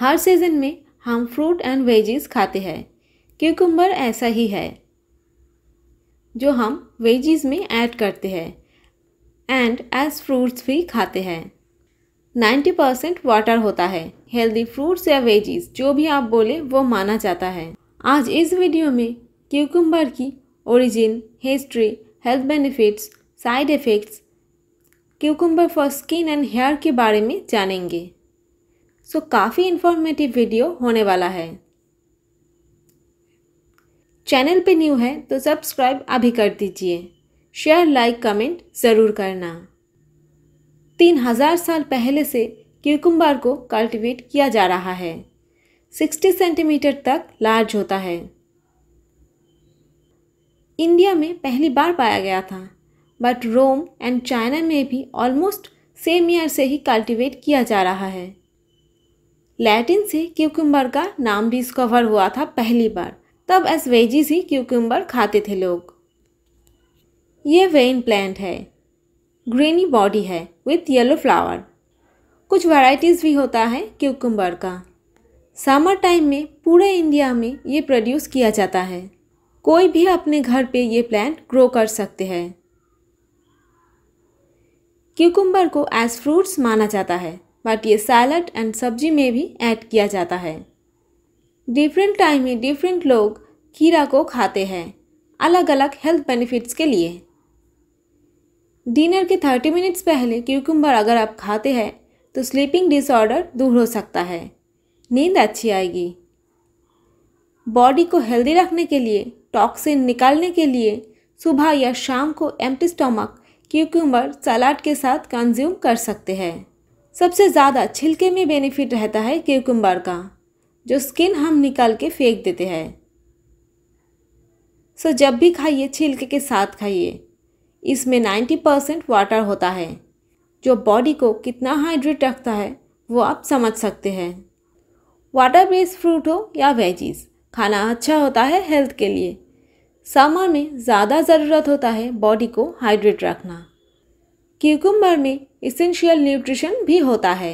हर season में हम fruit and wages खाते हैं क्यूकम्बर ऐसा ही है जो हम वेजिस में ऐड करते हैं एंड एज फ्रूट्स भी खाते हैं नाइन्टी परसेंट वाटर होता है हेल्दी फ्रूट्स या वेजिस जो भी आप बोले वो माना जाता है आज इस वीडियो में क्यूकम्बर की origin history health benefits side effects cucumber for skin and hair के बारे में जानेंगे सो काफ़ी इन्फॉर्मेटिव वीडियो होने वाला है चैनल पे न्यू है तो सब्सक्राइब अभी कर दीजिए शेयर लाइक कमेंट ज़रूर करना तीन हज़ार साल पहले से क्यूकुम्बार को कल्टीवेट किया जा रहा है सिक्सटी सेंटीमीटर तक लार्ज होता है इंडिया में पहली बार पाया गया था बट रोम एंड चाइना में भी ऑलमोस्ट सेम ईयर से ही कल्टीवेट किया जा रहा है लैटिन से क्यूकम्बर का नाम डिस्कवर हुआ था पहली बार तब एस वेजिस ही क्यूक्यूम्बर खाते थे लोग ये वेन प्लांट है ग्रीनी बॉडी है विथ येलो फ्लावर कुछ वैरायटीज़ भी होता है क्यूकम्बर का समर टाइम में पूरे इंडिया में ये प्रोड्यूस किया जाता है कोई भी अपने घर पे ये प्लांट ग्रो कर सकते हैं क्यूकम्बर को एज फ्रूट्स माना जाता है बट ये सैलड एंड सब्जी में भी ऐड किया जाता है डिफरेंट टाइम में डिफरेंट लोग खीरा को खाते हैं अलग अलग हेल्थ बेनिफिट्स के लिए डिनर के थर्टी मिनट्स पहले क्यूकुम्बर अगर आप खाते हैं तो स्लीपिंग डिसऑर्डर दूर हो सकता है नींद अच्छी आएगी बॉडी को हेल्दी रखने के लिए टॉक्सिन निकालने के लिए सुबह या शाम को एम्प्टी स्टोमक क्यूकम्बर सलाद के साथ कंज्यूम कर सकते हैं सबसे ज़्यादा छिलके में बेनिफिट रहता है क्यूकुम्बर का जो स्किन हम निकाल के फेंक देते हैं सो जब भी खाइए छिलके के साथ खाइए इसमें 90 परसेंट वाटर होता है जो बॉडी को कितना हाइड्रेट रखता है वो आप समझ सकते हैं वाटर बेस्ड फ्रूट हो या वेजीज खाना अच्छा होता है हेल्थ के लिए समर में ज़्यादा ज़रूरत होता है बॉडी को हाइड्रेट रखना क्यूकम्बर में इसेंशियल न्यूट्रिशन भी होता है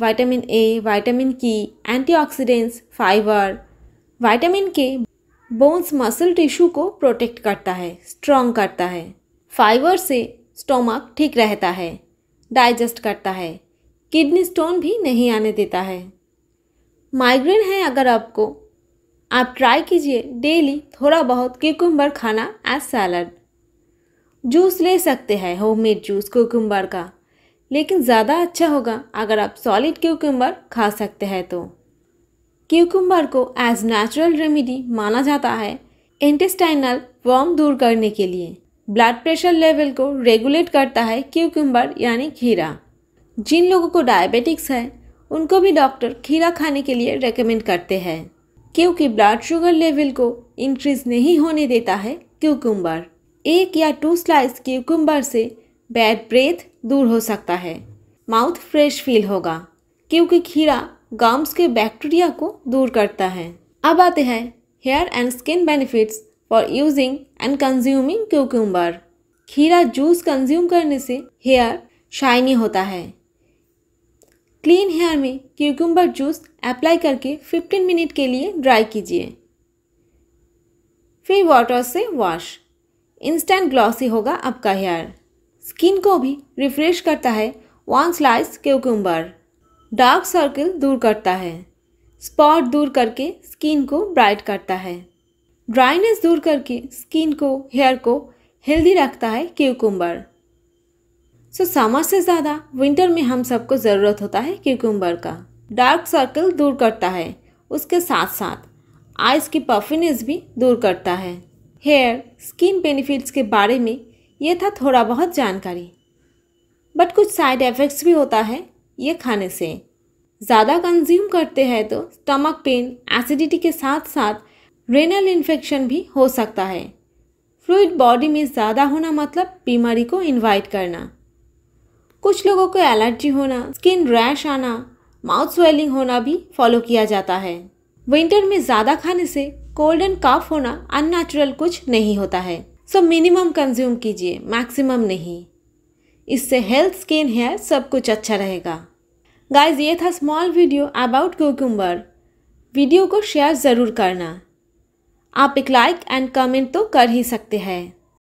विटामिन ए विटामिन की antioxidants fibre vitamin K bones muscle tissue को प्रोटेक्ट करता है स्ट्रॉन्ग करता है फाइबर से स्टोमक ठीक रहता है डाइजेस्ट करता है किडनी स्टोन भी नहीं आने देता है माइग्रेन है अगर आपको आप ट्राई कीजिए डेली थोड़ा बहुत क्यूकुम्बर खाना एज सैलड जूस ले सकते हैं होममेड जूस क्यूकम्बर का लेकिन ज़्यादा अच्छा होगा अगर आप सॉलिड क्यूकम्बर खा सकते हैं तो क्यूकम्बर को एज नेचुरल रेमिडी माना जाता है इंटेस्टाइनल वॉर्म दूर करने के लिए ब्लड प्रेशर लेवल को रेगुलेट करता है क्यूकम्बर यानी खीरा जिन लोगों को डायबिटिक्स है उनको भी डॉक्टर खीरा खाने के लिए रेकमेंड करते हैं क्योंकि ब्लड शुगर लेवल को इंक्रीज नहीं होने देता है क्यूकम्बर एक या टू स्लाइस क्यूकुम्बर से बैड ब्रेथ दूर हो सकता है माउथ फ्रेश फील होगा क्योंकि खीरा गाम्स के बैक्टीरिया को दूर करता है अब आते हैं hair and skin benefits for using and consuming cucumber खीरा जूस कंज्यूम करने से हेयर शाइनी होता है क्लीन हेयर में क्यूकुम्बर जूस अप्लाई करके 15 मिनट के लिए ड्राई कीजिए फिर वाटर से वॉश इंस्टेंट ग्लॉसी होगा आपका हेयर स्किन को भी रिफ्रेश करता है one slice cucumber dark circle दूर करता है स्पॉट दूर करके स्किन को ब्राइट करता है ड्राइनेस दूर करके स्किन को हेयर को हेल्दी रखता है क्यूकुम्बर सो समर से ज़्यादा विंटर में हम सबको ज़रूरत होता है क्यूकुम्बर का डार्क सर्कल दूर करता है उसके साथ साथ आइस की पफिनेस भी दूर करता है हेयर स्किन बेनिफिट्स के बारे में ये था थोड़ा बहुत जानकारी बट कुछ साइड इफ़ेक्ट्स भी होता है ये खाने से ज़्यादा कंज्यूम करते हैं तो स्टमक पेन एसिडिटी के साथ साथ रेनल इन्फेक्शन भी हो सकता है फ्लूड बॉडी में ज़्यादा होना मतलब बीमारी को इनवाइट करना कुछ लोगों को एलर्जी होना स्किन रैश आना माउथ स्वेलिंग होना भी फॉलो किया जाता है विंटर में ज़्यादा खाने से कोल्ड एंड काफ होना अननेचुरल कुछ नहीं होता है सो मिनिमम कंज्यूम कीजिए मैक्सिमम नहीं इससे हेल्थ स्किन हेयर सब कुछ अच्छा रहेगा गाइज ये था small video about cucumber video को शेयर ज़रूर करना आप एक लाइक एंड कमेंट तो कर ही सकते हैं